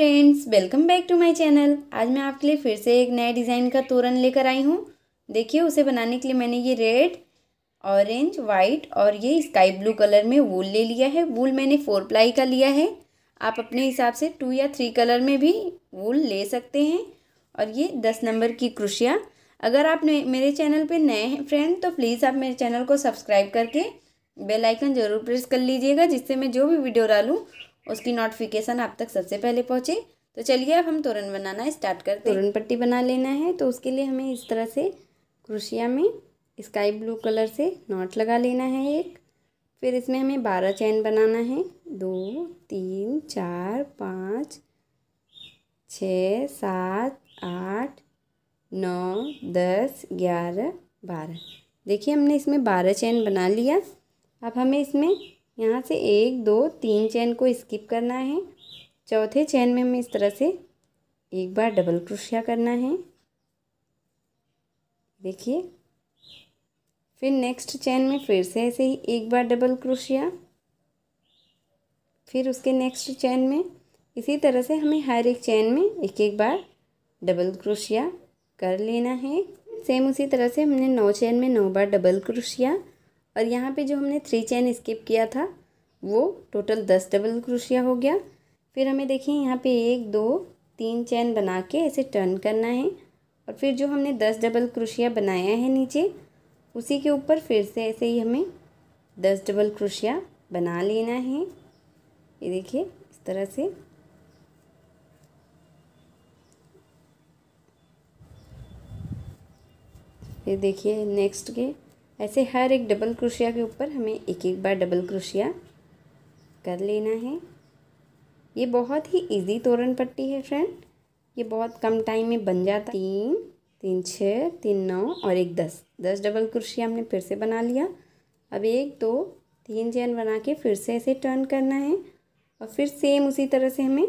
friends welcome back to my channel आज मैं आपके लिए फिर से एक नए डिज़ाइन का तोरण लेकर आई हूँ देखिए उसे बनाने के लिए मैंने ये रेड ऑरेंज वाइट और ये स्काई ब्लू कलर में वूल ले लिया है वूल मैंने फोर प्लाई का लिया है आप अपने हिसाब से टू या थ्री कलर में भी वूल ले सकते हैं और ये दस नंबर की क्रुशिया अगर आप मेरे चैनल पर नए हैं फ्रेंड तो प्लीज़ आप मेरे चैनल को सब्सक्राइब करके बेलाइकन ज़रूर प्रेस कर लीजिएगा जिससे मैं जो भी वीडियो डालूँ उसकी नोटिफिकेशन आप तक सबसे पहले पहुँचे तो चलिए अब हम तोरण बनाना स्टार्ट करते हैं तोरण पट्टी बना लेना है तो उसके लिए हमें इस तरह से क्रोशिया में स्काई ब्लू कलर से नॉट लगा लेना है एक फिर इसमें हमें बारह चैन बनाना है दो तीन चार पाँच छ सात आठ नौ दस ग्यारह बारह देखिए हमने इसमें बारह चैन बना लिया अब हमें इसमें यहाँ से एक दो तीन चैन को स्किप करना है चौथे चैन में हमें इस तरह से एक बार डबल क्रोशिया करना है देखिए फिर नेक्स्ट चैन में फिर से ऐसे ही एक बार डबल क्रोशिया फिर उसके नेक्स्ट चैन में इसी तरह से हमें हर एक चैन में एक एक बार डबल क्रोशिया कर लेना है सेम उसी तरह से हमने नौ चैन में नौ बार डबल क्रोशिया और यहाँ पे जो हमने थ्री चैन स्किप किया था वो टोटल दस डबल क्रोशिया हो गया फिर हमें देखिए यहाँ पे एक दो तीन चैन बना के ऐसे टर्न करना है और फिर जो हमने दस डबल क्रोशिया बनाया है नीचे उसी के ऊपर फिर से ऐसे ही हमें दस डबल क्रोशिया बना लेना है ये देखिए इस तरह से ये देखिए नेक्स्ट के ऐसे हर एक डबल क्रोशिया के ऊपर हमें एक एक बार डबल क्रोशिया कर लेना है ये बहुत ही इजी तोरण पट्टी है फ्रेंड ये बहुत कम टाइम में बन जाता तीन तीन छः तीन नौ और एक दस दस डबल कुर्सी हमने फिर से बना लिया अब एक दो तीन चैन बना के फिर से ऐसे टर्न करना है और फिर सेम उसी तरह से हमें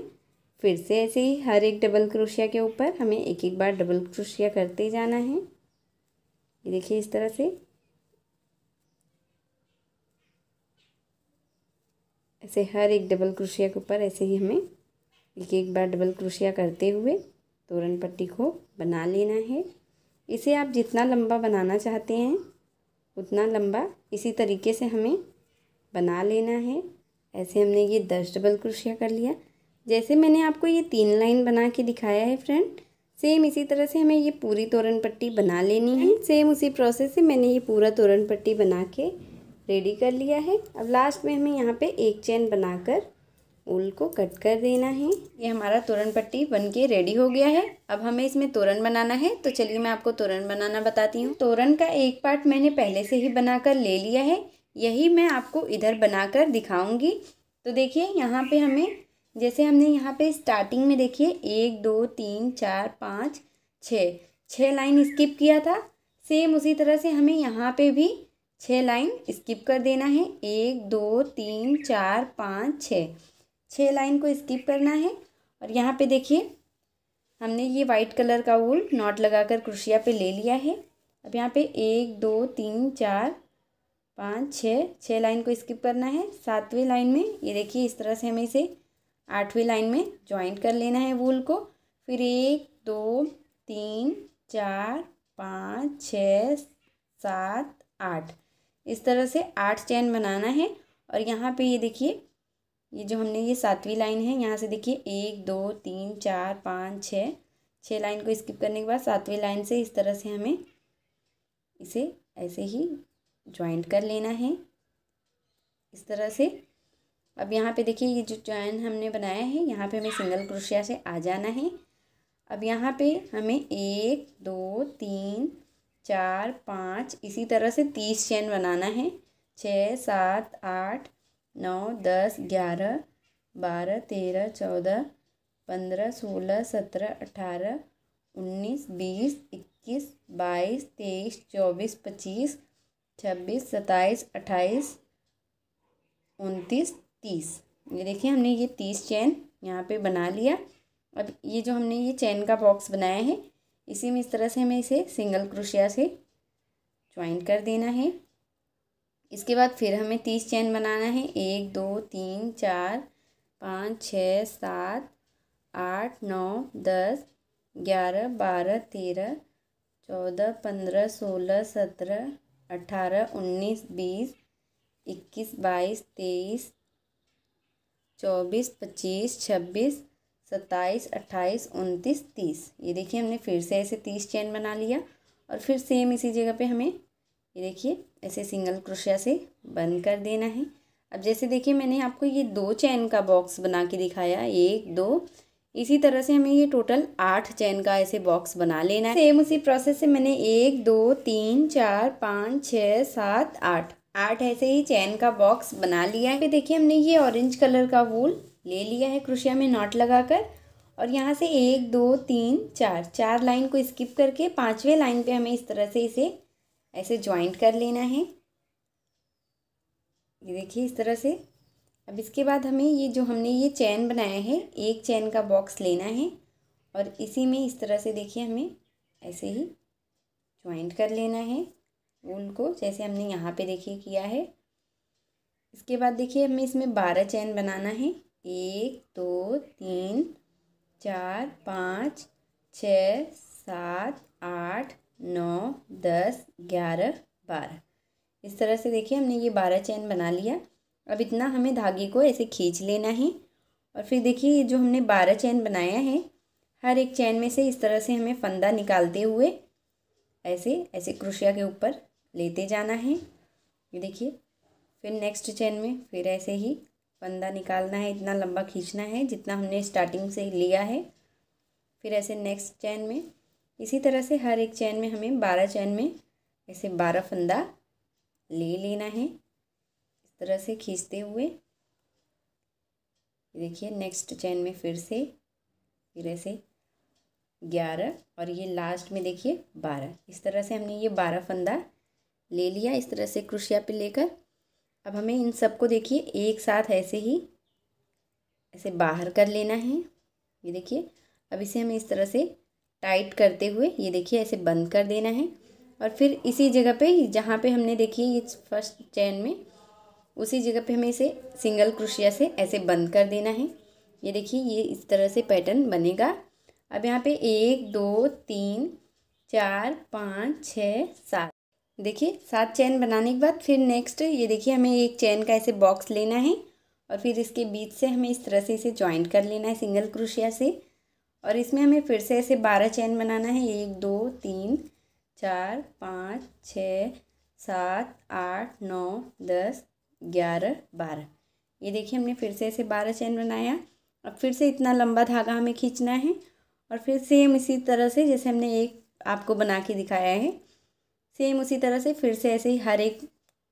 फिर से ऐसे ही हर एक डबल क्रोशिया के ऊपर हमें एक एक बार डबल क्रोशिया करते जाना है ये देखिए इस तरह से से हर एक डबल क्रोशिया के ऊपर ऐसे ही हमें एक एक बार डबल क्रोशिया करते हुए तोरण पट्टी को बना लेना है इसे आप जितना लंबा बनाना चाहते हैं उतना लंबा इसी तरीके से हमें बना लेना है ऐसे हमने ये दस डबल क्रोशिया कर लिया जैसे मैंने आपको ये तीन लाइन बना के दिखाया है फ्रेंड सेम इसी तरह से हमें ये पूरी तोरण पट्टी बना लेनी है सेम उसी प्रोसेस से मैंने ये पूरा तोरण पट्टी बना के रेडी कर लिया है अब लास्ट में हमें यहाँ पे एक चेन बनाकर उल को कट कर देना है ये हमारा तोरण पट्टी बन के रेडी हो गया है अब हमें इसमें तोरण बनाना है तो चलिए मैं आपको तोरण बनाना बताती हूँ तोरण का एक पार्ट मैंने पहले से ही बनाकर ले लिया है यही मैं आपको इधर बनाकर दिखाऊंगी तो देखिए यहाँ पे हमें जैसे हमने यहाँ पे स्टार्टिंग में देखिए एक दो तीन चार पाँच छः छः लाइन स्किप किया था सेम उसी तरह से हमें यहाँ पे भी छः लाइन स्किप कर देना है एक दो तीन चार पाँच छः छः लाइन को स्किप करना है और यहाँ पे देखिए हमने ये वाइट कलर का वूल नॉट लगाकर क्रोशिया पे ले लिया है अब यहाँ पे एक दो तीन चार पाँच छः छः लाइन को स्किप करना है सातवें लाइन में ये देखिए इस तरह से हमें इसे आठवीं लाइन में ज्वाइंट कर लेना है वूल को फिर एक दो तीन चार पाँच छः सात आठ इस तरह से आठ चैन बनाना है और यहाँ पे ये देखिए ये जो हमने ये सातवीं लाइन है यहाँ से देखिए एक दो तीन चार पाँच छः छः लाइन को स्किप करने के बाद सातवीं लाइन से इस तरह से हमें इसे ऐसे ही ज्वाइंट कर लेना है इस तरह से अब यहाँ पे देखिए ये जो चैन हमने बनाया है यहाँ पे हमें सिंगल क्रोशिया से आ जाना है अब यहाँ पे हमें एक दो तीन चार पाँच इसी तरह से तीस चैन बनाना है छः सात आठ नौ दस ग्यारह बारह तेरह चौदह पंद्रह सोलह सत्रह अठारह उन्नीस बीस इक्कीस बाईस तेईस चौबीस पच्चीस छब्बीस सत्ताईस अट्ठाईस उनतीस तीस ये देखिए हमने ये तीस चैन यहाँ पे बना लिया अब ये जो हमने ये चैन का बॉक्स बनाया है इसी में इस तरह से हमें इसे सिंगल क्रोशिया से ज्वाइन कर देना है इसके बाद फिर हमें तीस चैन बनाना है एक दो तीन चार पाँच छः सात आठ नौ दस ग्यारह बारह तेरह चौदह पंद्रह सोलह सत्रह अठारह उन्नीस बीस इक्कीस बाईस तेईस चौबीस पच्चीस छब्बीस सत्ताईस अट्ठाईस उनतीस तीस ये देखिए हमने फिर से ऐसे तीस चैन बना लिया और फिर सेम इसी जगह पे हमें ये देखिए ऐसे सिंगल क्रोशिया से बंद कर देना है अब जैसे देखिए मैंने आपको ये दो चैन का बॉक्स बना के दिखाया एक दो इसी तरह से हमें ये टोटल आठ चैन का ऐसे बॉक्स बना लेना है सेम उसी प्रोसेस से मैंने एक दो तीन चार पाँच छः सात आठ आठ ऐसे ही चैन का बॉक्स बना लिया है देखिए हमने ये ऑरेंज कलर का वूल ले लिया है क्रोशिया में नॉट लगाकर और यहाँ से एक दो तीन चार चार लाइन को स्किप करके पाँचवें लाइन पे हमें इस तरह से इसे ऐसे ज्वाइंट कर लेना है ये देखिए इस तरह से अब इसके बाद हमें ये जो हमने ये चैन बनाया है एक चैन का बॉक्स लेना है और इसी में इस तरह से देखिए हमें ऐसे ही ज्वाइंट कर लेना है ऊल को जैसे हमने यहाँ पे देखिए किया है इसके बाद देखिए हमें इसमें बारह चैन बनाना है एक दो तीन चार पाँच छ सात आठ नौ दस ग्यारह बारह इस तरह से देखिए हमने ये बारह चैन बना लिया अब इतना हमें धागे को ऐसे खींच लेना है और फिर देखिए ये जो हमने बारह चैन बनाया है हर एक चैन में से इस तरह से हमें फंदा निकालते हुए ऐसे ऐसे क्रुशिया के ऊपर लेते जाना है ये देखिए फिर नेक्स्ट चैन में फिर ऐसे ही फंदा निकालना है इतना लंबा खींचना है जितना हमने स्टार्टिंग से लिया है फिर ऐसे नेक्स्ट चैन में इसी तरह से हर एक चैन में हमें बारह चैन में ऐसे बारह फंदा ले लेना है इस तरह से खींचते हुए देखिए नेक्स्ट चैन में फिर से फिर ऐसे ग्यारह और ये लास्ट में देखिए बारह इस तरह से हमने ये बारह फंदा ले लिया इस तरह से क्रुशिया पे लेकर अब हमें इन सबको देखिए एक साथ ऐसे ही ऐसे बाहर कर लेना है ये देखिए अब इसे हमें इस तरह से टाइट करते हुए ये देखिए ऐसे बंद कर देना है और फिर इसी जगह पे जहाँ पे हमने देखिए ये फर्स्ट चैन में उसी जगह पे हमें इसे सिंगल क्रोशिया से ऐसे बंद कर देना है ये देखिए ये इस तरह से पैटर्न बनेगा अब यहाँ पे एक दो तीन चार पाँच छः सात देखिए सात चैन बनाने के बाद फिर नेक्स्ट ये देखिए हमें एक चैन का ऐसे बॉक्स लेना है और फिर इसके बीच से हमें इस तरह से इसे ज्वाइंट कर लेना है सिंगल क्रोशिया से और इसमें हमें फिर से ऐसे बारह चैन बनाना है एक दो तीन चार पाँच छ सात आठ नौ दस ग्यारह बारह ये देखिए हमने फिर से ऐसे बारह चैन बनाया अब फिर से इतना लंबा धागा हमें खींचना है और फिर सेम इसी तरह से जैसे हमने एक आपको बना के दिखाया है सेम उसी तरह से फिर से ऐसे ही हर एक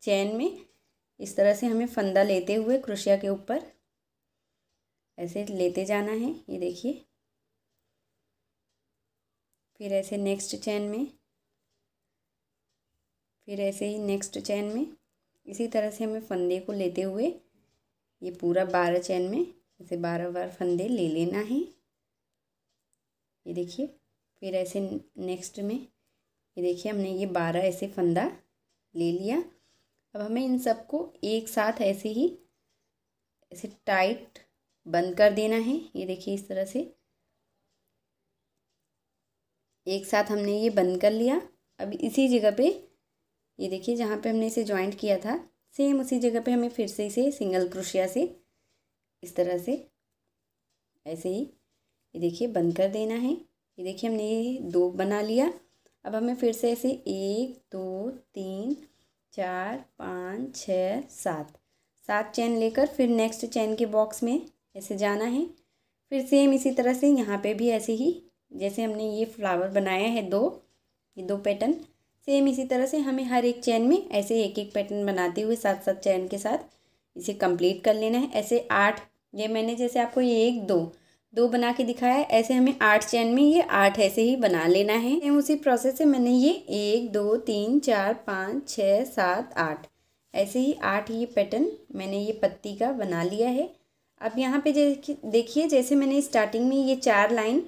चैन में इस तरह से हमें फंदा लेते हुए क्रोशिया के ऊपर ऐसे लेते जाना है ये देखिए फिर ऐसे नेक्स्ट चैन में फिर ऐसे ही नेक्स्ट चैन में इसी तरह से हमें फंदे को लेते हुए ये पूरा बारह चैन में ऐसे बारह बार फंदे ले लेना है ये देखिए फिर ऐसे नेक्स्ट में ये देखिए हमने ये बारह ऐसे फंदा ले लिया अब हमें इन सबको एक साथ ऐसे ही ऐसे टाइट बंद कर देना है ये देखिए इस तरह से एक साथ हमने ये बंद कर लिया अब इसी जगह पे ये देखिए जहाँ पे हमने इसे ज्वाइंट किया था सेम उसी जगह पे हमें फिर से इसे सिंगल क्रोशिया से इस तरह से ऐसे ही ये देखिए बंद कर देना है ये देखिए हमने ये दो बना लिया अब हमें फिर से ऐसे एक दो तीन चार पाँच छ सात सात चैन लेकर फिर नेक्स्ट चैन के बॉक्स में ऐसे जाना है फिर सेम इसी तरह से यहाँ पे भी ऐसे ही जैसे हमने ये फ्लावर बनाया है दो ये दो पैटर्न सेम इसी तरह से हमें हर एक चैन में ऐसे एक एक पैटर्न बनाते हुए सात सात चैन के साथ इसे कंप्लीट कर लेना है ऐसे आठ ये मैंने जैसे आपको ये एक दो दो बना के दिखाया है ऐसे हमें आठ चैन में ये आठ ऐसे ही बना लेना है सेम उसी प्रोसेस से मैंने ये एक दो तीन चार पाँच छः सात आठ ऐसे ही आठ ये पैटर्न मैंने ये पत्ती का बना लिया है अब यहाँ पे देखिए जैसे मैंने स्टार्टिंग में ये चार लाइन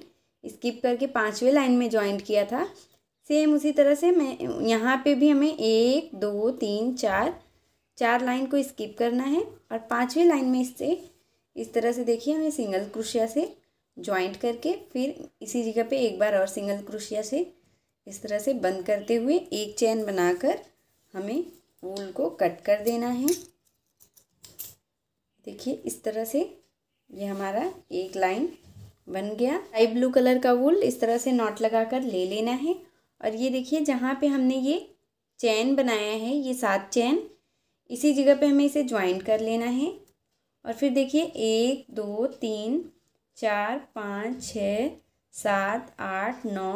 स्किप करके पाँचवें लाइन में ज्वाइंट किया था सेम उसी तरह से मैं यहाँ पे भी हमें एक दो तीन चार चार लाइन को स्किप करना है और पाँचवें लाइन में इससे इस तरह से देखिए हमें सिंगल क्रोशिया से ज्वाइंट करके फिर इसी जगह पे एक बार और सिंगल क्रोशिया से इस तरह से बंद करते हुए एक चैन बनाकर हमें वूल को कट कर देना है देखिए इस तरह से ये हमारा एक लाइन बन गया लाइट ब्लू कलर का वूल इस तरह से नॉट लगा कर ले लेना है और ये देखिए जहाँ पे हमने ये चैन बनाया है ये सात चैन इसी जगह पे हमें इसे ज्वाइंट कर लेना है और फिर देखिए एक दो तीन चार पाँच छ सात आठ नौ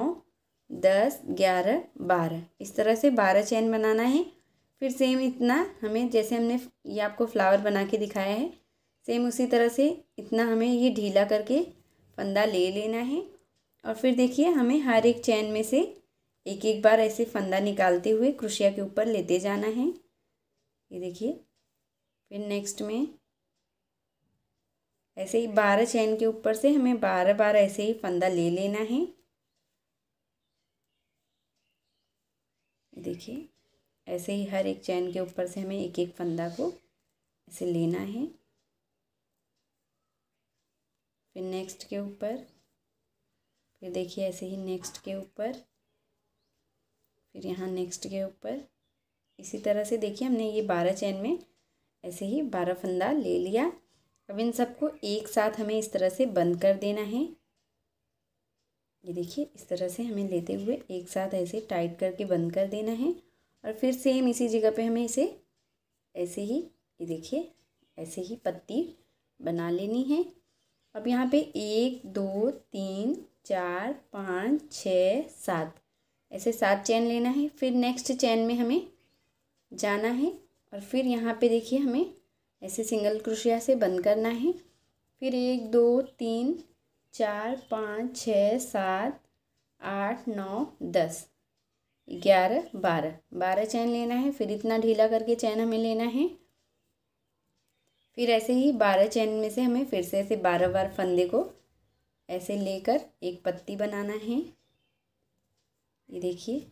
दस ग्यारह बारह इस तरह से बारह चैन बनाना है फिर सेम इतना हमें जैसे हमने ये आपको फ्लावर बना के दिखाया है सेम उसी तरह से इतना हमें ये ढीला करके फंदा ले लेना है और फिर देखिए हमें हर एक चैन में से एक एक बार ऐसे फंदा निकालते हुए क्रुशिया के ऊपर लेते जाना है ये देखिए फिर नेक्स्ट में ऐसे ही बारह चैन के ऊपर से हमें बारह बारह ऐसे ही फंदा ले लेना है देखिए ऐसे ही हर एक चैन के ऊपर से हमें एक एक फंदा को ऐसे लेना है फिर नेक्स्ट के ऊपर फिर देखिए ऐसे ही नेक्स्ट के ऊपर फिर यहाँ नेक्स्ट के ऊपर इसी तरह से देखिए हमने ये बारह चैन में ऐसे ही बारह फंदा ले लिया अब इन सबको एक साथ हमें इस तरह से बंद कर देना है ये देखिए इस तरह से हमें लेते हुए एक साथ ऐसे टाइट करके बंद कर देना है और फिर सेम इसी जगह पे हमें इसे ऐसे ही ये देखिए ऐसे ही पत्ती बना लेनी है अब यहाँ पे एक दो तीन चार पाँच छ सात ऐसे सात चैन लेना है फिर नेक्स्ट चैन में हमें जाना है और फिर यहाँ पे देखिए हमें ऐसे सिंगल क्रोशिया से बंद करना है फिर एक दो तीन चार पाँच छ सात आठ नौ दस ग्यारह बारह बारह चैन लेना है फिर इतना ढीला करके चैन हमें लेना है फिर ऐसे ही बारह चैन में से हमें फिर से ऐसे बारह बार फंदे को ऐसे लेकर एक पत्ती बनाना है ये देखिए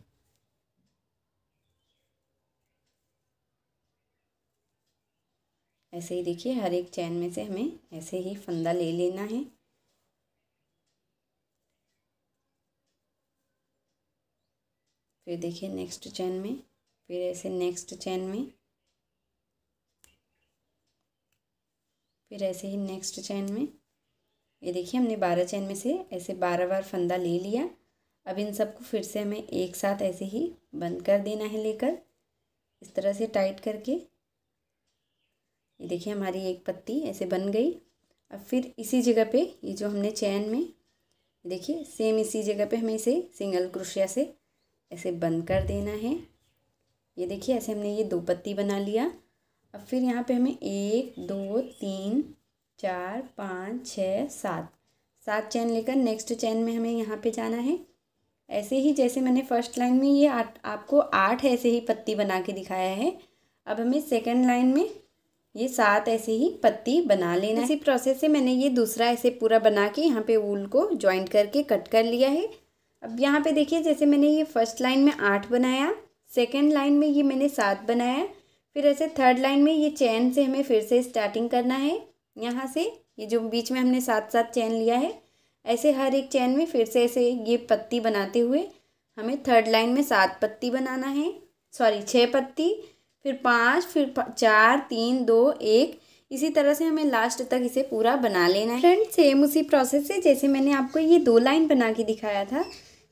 ऐसे ही देखिए हर एक चैन में से हमें ऐसे ही फंदा ले लेना है फिर देखिए नेक्स्ट चैन में फिर ऐसे नेक्स्ट चैन में फिर ऐसे ही नेक्स्ट चैन में ये देखिए हमने बारह चैन में से ऐसे बारह बार फंदा ले लिया अब इन सबको फिर से हमें एक साथ ऐसे ही बंद कर देना है लेकर इस तरह से टाइट करके ये देखिए हमारी एक पत्ती ऐसे बन गई अब फिर इसी जगह पे ये जो हमने चैन में देखिए सेम इसी जगह पे हमें इसे सिंगल क्रोशिया से ऐसे बंद कर देना है ये देखिए ऐसे हमने ये दो पत्ती बना लिया अब फिर यहाँ पे हमें एक दो तीन चार पाँच छः सात सात चैन लेकर नेक्स्ट चैन में हमें यहाँ पे जाना है ऐसे ही जैसे मैंने फर्स्ट लाइन में ये आठ आपको आठ ऐसे ही पत्ती बना के दिखाया है अब हमें सेकेंड लाइन में ये सात ऐसे ही पत्ती बना लेना इसी प्रोसेस से मैंने ये दूसरा ऐसे पूरा बना के यहाँ पे वूल को ज्वाइंट करके कट कर लिया है अब यहाँ पे देखिए जैसे मैंने ये फर्स्ट लाइन में आठ बनाया सेकेंड लाइन में ये मैंने सात बनाया फिर ऐसे थर्ड लाइन में ये चैन से हमें फिर से स्टार्टिंग करना है यहाँ से ये जो बीच में हमने सात सात चैन लिया है ऐसे हर एक चैन में फिर से ऐसे ये पत्ती बनाते हुए हमें थर्ड लाइन में सात पत्ती बनाना है सॉरी छः पत्ती फिर पाँच फिर पा, चार तीन दो एक इसी तरह से हमें लास्ट तक इसे पूरा बना लेना है फ्रेंड सेम उसी प्रोसेस से जैसे मैंने आपको ये दो लाइन बना के दिखाया था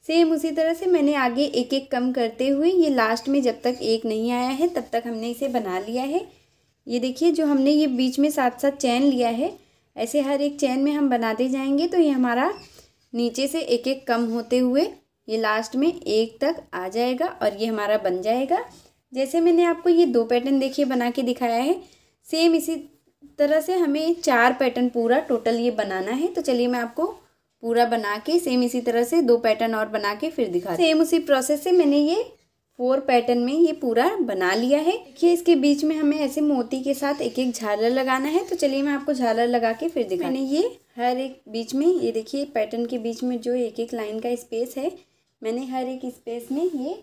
सेम उसी तरह से मैंने आगे एक एक कम करते हुए ये लास्ट में जब तक एक नहीं आया है तब तक हमने इसे बना लिया है ये देखिए जो हमने ये बीच में साथ साथ चैन लिया है ऐसे हर एक चैन में हम बनाते जाएंगे तो ये हमारा नीचे से एक एक कम होते हुए ये लास्ट में एक तक आ जाएगा और ये हमारा बन जाएगा जैसे मैंने आपको ये दो पैटर्न देखिए बना के दिखाया है सेम इसी तरह से हमें चार पैटर्न पूरा टोटल ये बनाना है तो चलिए मैं आपको पूरा बना के सेम इसी तरह से दो पैटर्न और बना के फिर दिखा सेम उसी प्रोसेस से मैंने ये फोर पैटर्न में ये पूरा बना लिया है देखिए इसके बीच में हमें ऐसे मोती के साथ एक एक झालर लगाना है तो चलिए मैं आपको झालर लगा के फिर दिखा मैंने ये हर एक बीच में ये देखिए पैटर्न के बीच में जो एक एक लाइन का स्पेस है मैंने हर एक स्पेस में ये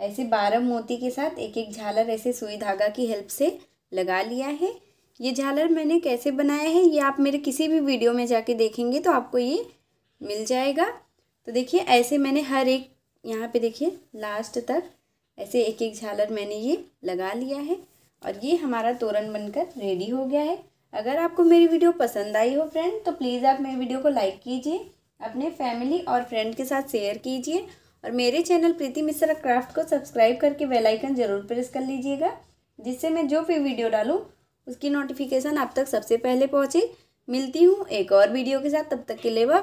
ऐसे बारह मोती के साथ एक एक झालर ऐसे सुई धागा की हेल्प से लगा लिया है ये झालर मैंने कैसे बनाया है ये आप मेरे किसी भी वीडियो में जाके देखेंगे तो आपको ये मिल जाएगा तो देखिए ऐसे मैंने हर एक यहाँ पे देखिए लास्ट तक ऐसे एक एक झालर मैंने ये लगा लिया है और ये हमारा तोरण बनकर रेडी हो गया है अगर आपको मेरी वीडियो पसंद आई हो फ्रेंड तो प्लीज़ आप मेरी वीडियो को लाइक कीजिए अपने फैमिली और फ्रेंड के साथ शेयर कीजिए और मेरे चैनल प्रीति मिश्रा क्राफ्ट को सब्सक्राइब करके बेल आइकन जरूर प्रेस कर लीजिएगा जिससे मैं जो भी वीडियो डालूँ उसकी नोटिफिकेशन आप तक सबसे पहले पहुँचे मिलती हूँ एक और वीडियो के साथ तब तक के लिए